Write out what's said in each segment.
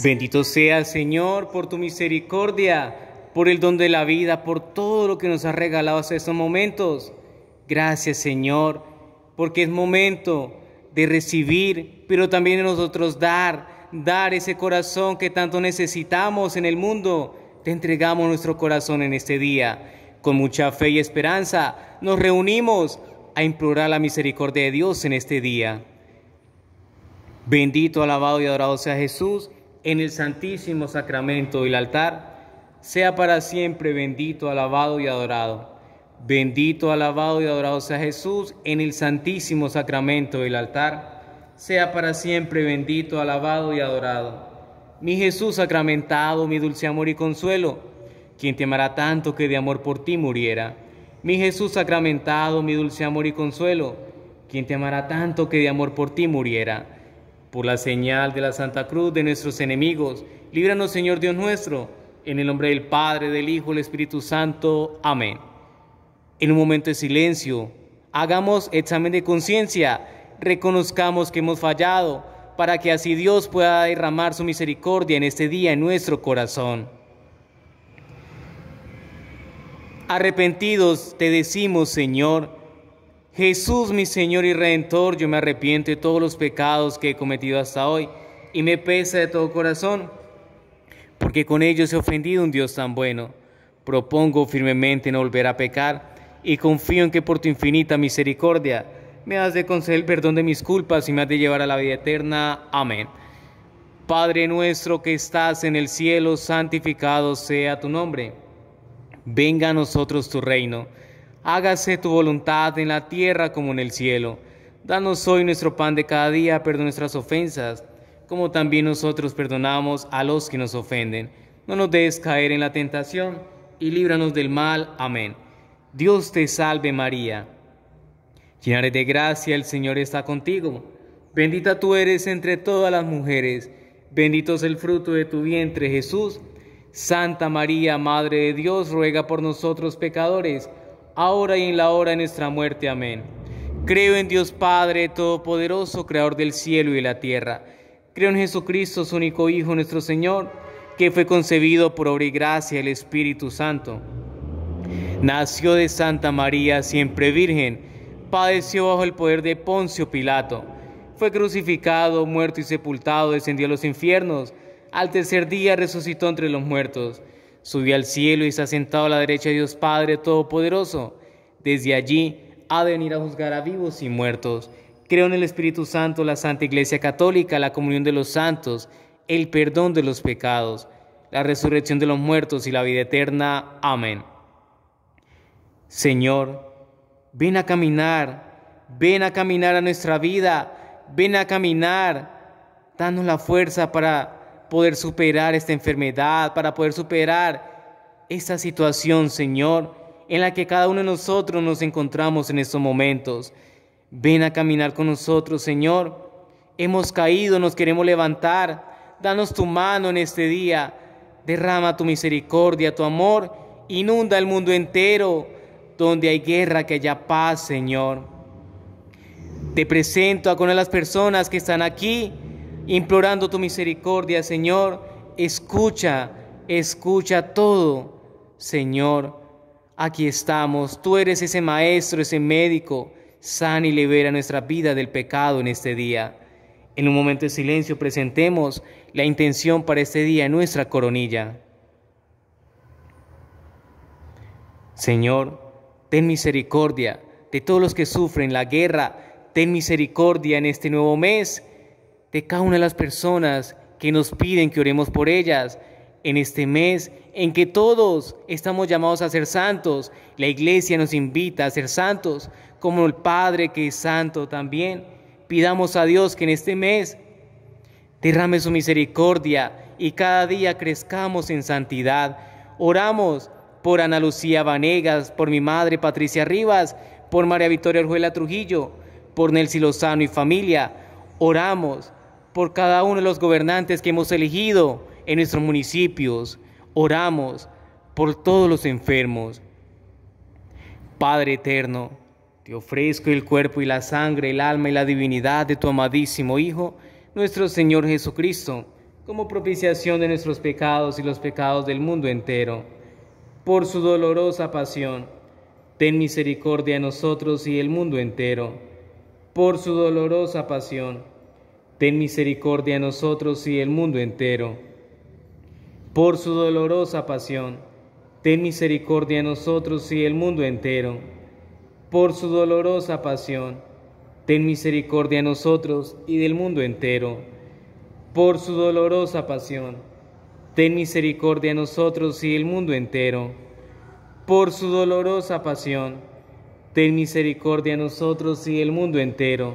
Bendito sea, el Señor, por tu misericordia, por el don de la vida, por todo lo que nos has regalado hasta estos momentos. Gracias, Señor, porque es momento de recibir, pero también de nosotros dar, dar ese corazón que tanto necesitamos en el mundo. Te entregamos nuestro corazón en este día. Con mucha fe y esperanza nos reunimos a implorar la misericordia de Dios en este día. Bendito, alabado y adorado sea Jesús en el Santísimo Sacramento del altar, sea para siempre bendito, alabado y adorado. Bendito, alabado y adorado sea Jesús en el Santísimo Sacramento del altar, sea para siempre bendito, alabado y adorado. Mi Jesús sacramentado, mi dulce amor y consuelo, quien te amará tanto que de amor por ti muriera. Mi Jesús sacramentado, mi dulce amor y consuelo, quien te amará tanto que de amor por ti muriera. Por la señal de la Santa Cruz de nuestros enemigos, líbranos Señor Dios nuestro, en el nombre del Padre, del Hijo, del Espíritu Santo. Amén. En un momento de silencio, hagamos examen de conciencia, reconozcamos que hemos fallado, para que así Dios pueda derramar su misericordia en este día en nuestro corazón. Arrepentidos te decimos, Señor, Jesús, mi Señor y Redentor, yo me arrepiento de todos los pecados que he cometido hasta hoy y me pesa de todo corazón, porque con ellos he ofendido a un Dios tan bueno. Propongo firmemente no volver a pecar y confío en que por tu infinita misericordia me has de conceder el perdón de mis culpas y me has de llevar a la vida eterna. Amén. Padre nuestro que estás en el cielo, santificado sea tu nombre. Venga a nosotros tu reino hágase tu voluntad en la tierra como en el cielo. Danos hoy nuestro pan de cada día, perdona nuestras ofensas, como también nosotros perdonamos a los que nos ofenden. No nos dejes caer en la tentación y líbranos del mal. Amén. Dios te salve María. Llena de gracia, el Señor está contigo. Bendita tú eres entre todas las mujeres. Bendito es el fruto de tu vientre, Jesús. Santa María, Madre de Dios, ruega por nosotros pecadores ahora y en la hora de nuestra muerte. Amén. Creo en Dios Padre Todopoderoso, Creador del cielo y de la tierra. Creo en Jesucristo, su único Hijo, nuestro Señor, que fue concebido por obra y gracia del Espíritu Santo. Nació de Santa María, siempre Virgen, padeció bajo el poder de Poncio Pilato, fue crucificado, muerto y sepultado, descendió a los infiernos, al tercer día resucitó entre los muertos subió al cielo y está sentado a la derecha de Dios Padre Todopoderoso. Desde allí ha de venir a juzgar a vivos y muertos. Creo en el Espíritu Santo, la Santa Iglesia Católica, la comunión de los santos, el perdón de los pecados, la resurrección de los muertos y la vida eterna. Amén. Señor, ven a caminar, ven a caminar a nuestra vida, ven a caminar, danos la fuerza para poder superar esta enfermedad, para poder superar esta situación, Señor, en la que cada uno de nosotros nos encontramos en estos momentos. Ven a caminar con nosotros, Señor. Hemos caído, nos queremos levantar. Danos tu mano en este día. Derrama tu misericordia, tu amor. Inunda el mundo entero. Donde hay guerra, que haya paz, Señor. Te presento a con las personas que están aquí implorando tu misericordia, Señor, escucha, escucha todo, Señor. Aquí estamos, tú eres ese maestro, ese médico, sana y libera nuestra vida del pecado en este día. En un momento de silencio presentemos la intención para este día en nuestra coronilla. Señor, ten misericordia de todos los que sufren la guerra, ten misericordia en este nuevo mes de cada una de las personas que nos piden que oremos por ellas. En este mes en que todos estamos llamados a ser santos, la iglesia nos invita a ser santos, como el Padre que es santo también. Pidamos a Dios que en este mes derrame su misericordia y cada día crezcamos en santidad. Oramos por Ana Lucía Vanegas, por mi madre Patricia Rivas, por María Victoria Orjuela Trujillo, por Nelsi Lozano y familia. Oramos por cada uno de los gobernantes que hemos elegido en nuestros municipios. Oramos por todos los enfermos. Padre eterno, te ofrezco el cuerpo y la sangre, el alma y la divinidad de tu amadísimo Hijo, nuestro Señor Jesucristo, como propiciación de nuestros pecados y los pecados del mundo entero. Por su dolorosa pasión, ten misericordia de nosotros y del mundo entero. Por su dolorosa pasión, ten misericordia de nosotros y el mundo entero. Por su dolorosa pasión, ten misericordia de nosotros y el mundo entero. Por su dolorosa pasión, ten misericordia de nosotros y del mundo entero. Por su dolorosa pasión, ten misericordia de nosotros y el mundo entero. Por su dolorosa pasión, ten misericordia de nosotros y el mundo entero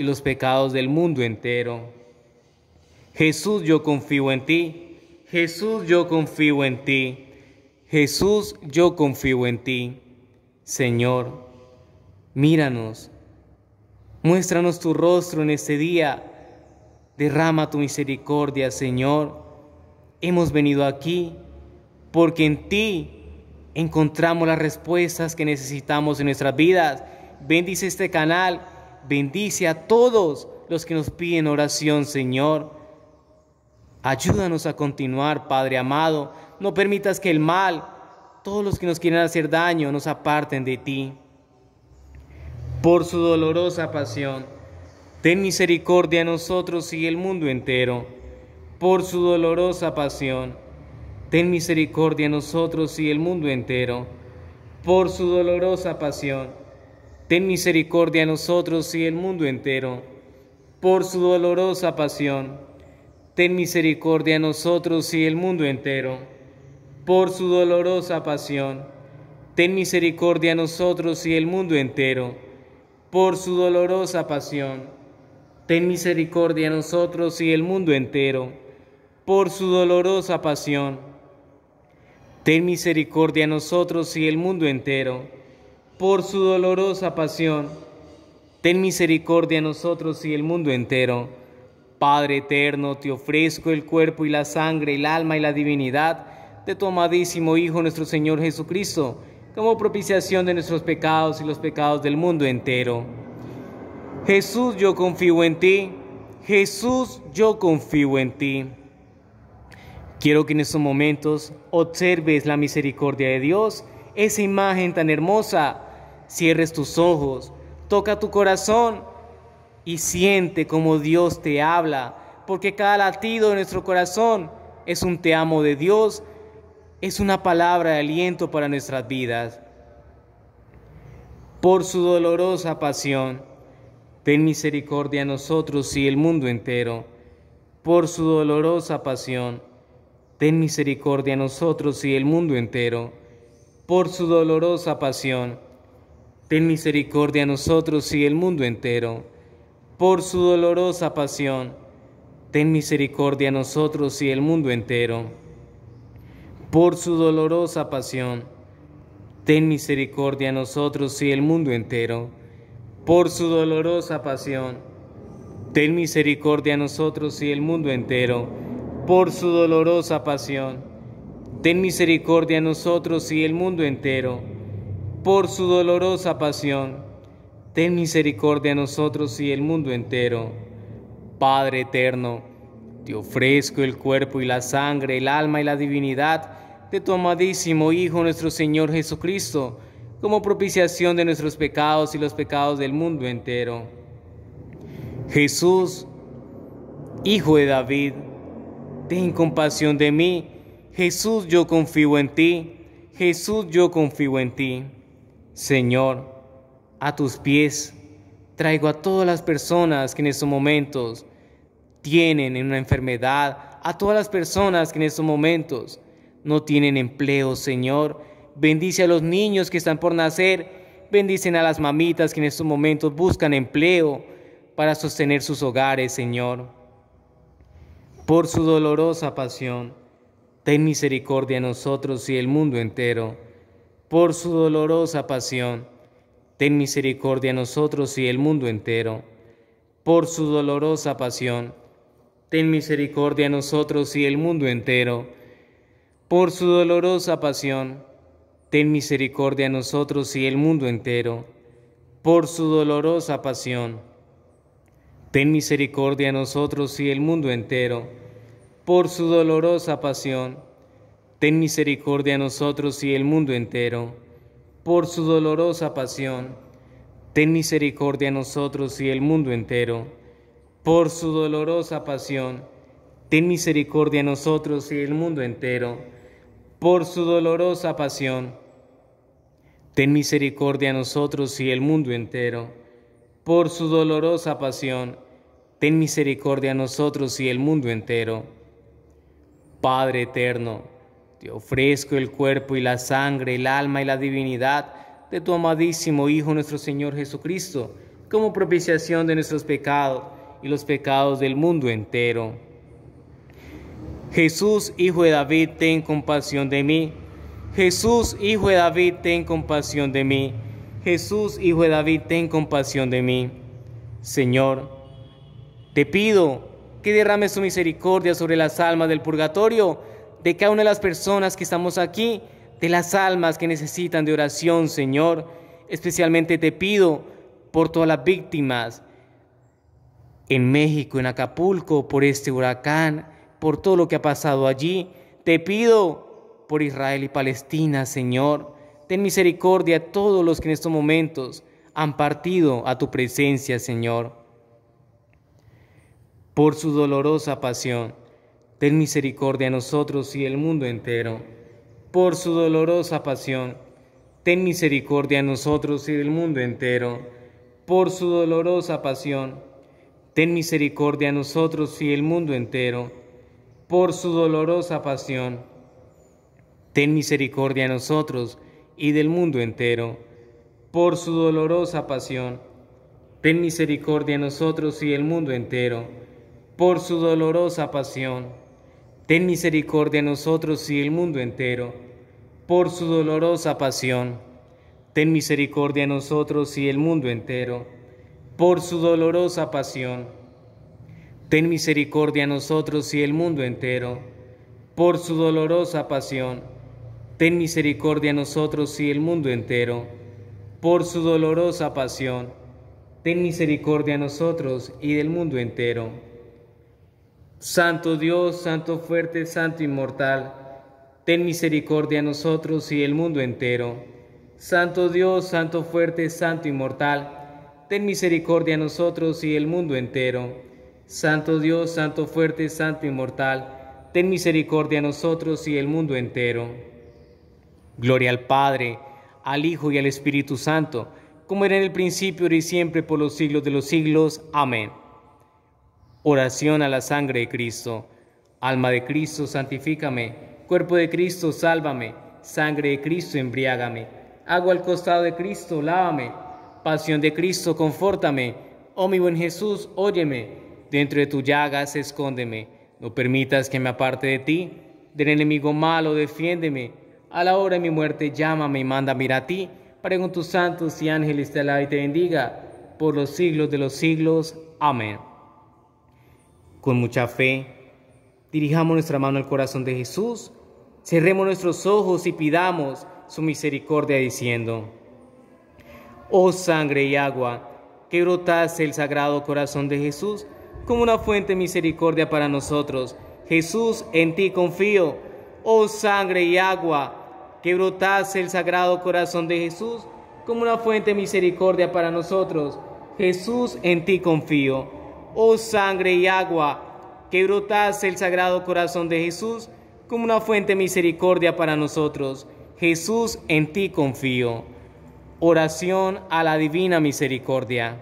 y los pecados del mundo entero. Jesús, yo confío en ti. Jesús, yo confío en ti. Jesús, yo confío en ti. Señor, míranos. Muéstranos tu rostro en este día. Derrama tu misericordia, Señor. Hemos venido aquí porque en ti encontramos las respuestas que necesitamos en nuestras vidas. Bendice este canal Bendice a todos los que nos piden oración, Señor. Ayúdanos a continuar, Padre amado. No permitas que el mal, todos los que nos quieren hacer daño, nos aparten de ti. Por su dolorosa pasión, ten misericordia a nosotros y el mundo entero. Por su dolorosa pasión, ten misericordia a nosotros y el mundo entero. Por su dolorosa pasión, ten misericordia a nosotros y el mundo entero. Por su dolorosa pasión, ten misericordia a nosotros y el mundo entero. Por su dolorosa pasión, ten misericordia a nosotros y el mundo entero. Por su dolorosa pasión, ten misericordia a nosotros y el mundo entero. Por su dolorosa pasión, ten misericordia nosotros y el mundo entero por su dolorosa pasión, ten misericordia a nosotros y el mundo entero. Padre eterno, te ofrezco el cuerpo y la sangre, el alma y la divinidad de tu amadísimo Hijo nuestro Señor Jesucristo, como propiciación de nuestros pecados y los pecados del mundo entero. Jesús, yo confío en ti. Jesús, yo confío en ti. Quiero que en estos momentos observes la misericordia de Dios, esa imagen tan hermosa cierres tus ojos, toca tu corazón y siente como Dios te habla, porque cada latido de nuestro corazón es un te amo de Dios, es una palabra de aliento para nuestras vidas. Por su dolorosa pasión, ten misericordia a nosotros y el mundo entero. Por su dolorosa pasión, ten misericordia a nosotros y el mundo entero. Por su dolorosa pasión, Ten misericordia a nosotros y el mundo entero. Por su dolorosa pasión, ten misericordia a nosotros y el mundo entero. Por su dolorosa pasión, ten misericordia a nosotros y el mundo entero. Por su dolorosa pasión, ten misericordia a nosotros y el mundo entero. Por su dolorosa pasión, ten misericordia a nosotros y el mundo entero por su dolorosa pasión, ten misericordia a nosotros y el mundo entero. Padre eterno, te ofrezco el cuerpo y la sangre, el alma y la divinidad de tu amadísimo Hijo nuestro Señor Jesucristo, como propiciación de nuestros pecados y los pecados del mundo entero. Jesús, Hijo de David, ten compasión de mí. Jesús, yo confío en ti. Jesús, yo confío en ti. Señor, a tus pies traigo a todas las personas que en estos momentos tienen una enfermedad, a todas las personas que en estos momentos no tienen empleo, Señor. Bendice a los niños que están por nacer, bendicen a las mamitas que en estos momentos buscan empleo para sostener sus hogares, Señor. Por su dolorosa pasión, ten misericordia de nosotros y el mundo entero por su dolorosa pasión, ten misericordia a nosotros y el mundo entero. Por su dolorosa pasión, ten misericordia a nosotros y el mundo entero. Por su dolorosa pasión, ten misericordia a nosotros y el mundo entero. Por su dolorosa pasión, ten misericordia a nosotros y el mundo entero. Por su dolorosa pasión, Ten misericordia a nosotros y el mundo entero. Por su dolorosa pasión, ten misericordia a nosotros y el mundo entero. Por su dolorosa pasión, ten misericordia a nosotros y el mundo entero. Por su dolorosa pasión, ten misericordia a nosotros y el mundo entero. Por su dolorosa pasión, ten misericordia a nosotros y el mundo entero. Padre eterno, te ofrezco el cuerpo y la sangre, el alma y la divinidad de tu amadísimo Hijo nuestro Señor Jesucristo, como propiciación de nuestros pecados y los pecados del mundo entero. Jesús, Hijo de David, ten compasión de mí. Jesús, Hijo de David, ten compasión de mí. Jesús, Hijo de David, ten compasión de mí. Señor, te pido que derrames su misericordia sobre las almas del purgatorio de cada una de las personas que estamos aquí, de las almas que necesitan de oración, Señor. Especialmente te pido por todas las víctimas en México, en Acapulco, por este huracán, por todo lo que ha pasado allí. Te pido por Israel y Palestina, Señor. Ten misericordia a todos los que en estos momentos han partido a tu presencia, Señor, por su dolorosa pasión ten misericordia a nosotros y el mundo entero. Por su dolorosa pasión, ten misericordia a nosotros y del mundo entero. Por su dolorosa pasión, ten misericordia a nosotros y el mundo entero. Por su dolorosa pasión, ten misericordia a nosotros y del mundo entero. Por su dolorosa pasión, ten misericordia a nosotros y el mundo entero. Por su dolorosa pasión, Ten misericordia a nosotros y el mundo entero, por su dolorosa pasión. Ten misericordia a nosotros y el mundo entero, por su dolorosa pasión. Ten misericordia a nosotros y el mundo entero, por su dolorosa pasión. Ten misericordia a nosotros y el mundo entero, por su dolorosa pasión. Ten misericordia a nosotros y del mundo entero Santo Dios, Santo fuerte, Santo inmortal, ten misericordia a nosotros y el mundo entero. Santo Dios, Santo fuerte, Santo inmortal, ten misericordia a nosotros y el mundo entero. Santo Dios, Santo fuerte, Santo inmortal, ten misericordia a nosotros y el mundo entero. Gloria al Padre, al Hijo y al Espíritu Santo, como era en el principio, y siempre, por los siglos de los siglos. Amén. Oración a la sangre de Cristo. Alma de Cristo, santifícame. Cuerpo de Cristo, sálvame. Sangre de Cristo, embriágame. Agua al costado de Cristo, lávame. Pasión de Cristo, confórtame. Oh mi buen Jesús, óyeme. Dentro de tu llagas, escóndeme. No permitas que me aparte de ti. Del enemigo malo, defiéndeme. A la hora de mi muerte, llámame y manda mira a ti, para con tus santos y ángeles te alabe y te bendiga por los siglos de los siglos. Amén. Con mucha fe, dirijamos nuestra mano al corazón de Jesús, cerremos nuestros ojos y pidamos su misericordia diciendo, Oh sangre y agua, que brotase el sagrado corazón de Jesús como una fuente de misericordia para nosotros. Jesús, en ti confío. Oh sangre y agua, que brotase el sagrado corazón de Jesús como una fuente de misericordia para nosotros. Jesús, en ti confío oh sangre y agua, que brotaste el sagrado corazón de Jesús como una fuente de misericordia para nosotros. Jesús, en ti confío. Oración a la divina misericordia.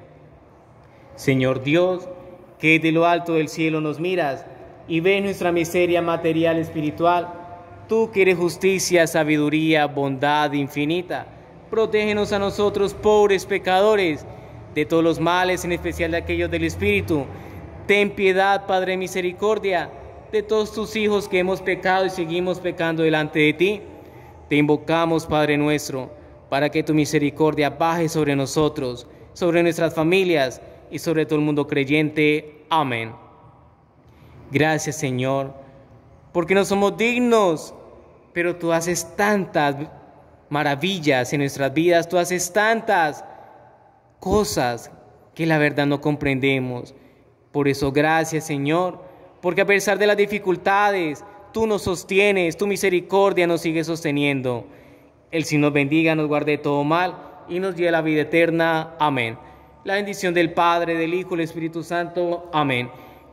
Señor Dios, que de lo alto del cielo nos miras y ves nuestra miseria material y espiritual, tú que eres justicia, sabiduría, bondad infinita, protégenos a nosotros pobres pecadores, de todos los males, en especial de aquellos del espíritu. Ten piedad, Padre misericordia, de todos tus hijos que hemos pecado y seguimos pecando delante de ti. Te invocamos, Padre nuestro, para que tu misericordia baje sobre nosotros, sobre nuestras familias y sobre todo el mundo creyente. Amén. Gracias, Señor, porque no somos dignos, pero tú haces tantas maravillas en nuestras vidas, tú haces tantas cosas que la verdad no comprendemos. Por eso gracias Señor, porque a pesar de las dificultades, tú nos sostienes, tu misericordia nos sigue sosteniendo. El Señor nos bendiga, nos guarde todo mal y nos lleve a la vida eterna. Amén. La bendición del Padre, del Hijo, del Espíritu Santo. Amén.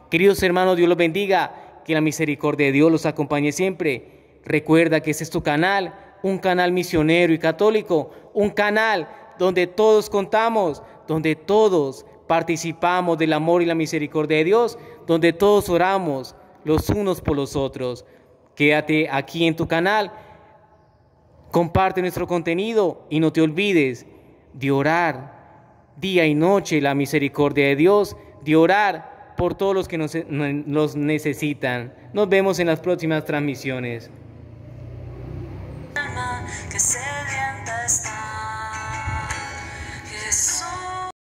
Queridos hermanos, Dios los bendiga, que la misericordia de Dios los acompañe siempre. Recuerda que este es tu canal, un canal misionero y católico, un canal donde todos contamos, donde todos participamos del amor y la misericordia de Dios, donde todos oramos los unos por los otros. Quédate aquí en tu canal, comparte nuestro contenido y no te olvides de orar día y noche la misericordia de Dios, de orar por todos los que nos, necesitan. Nos vemos en las próximas transmisiones.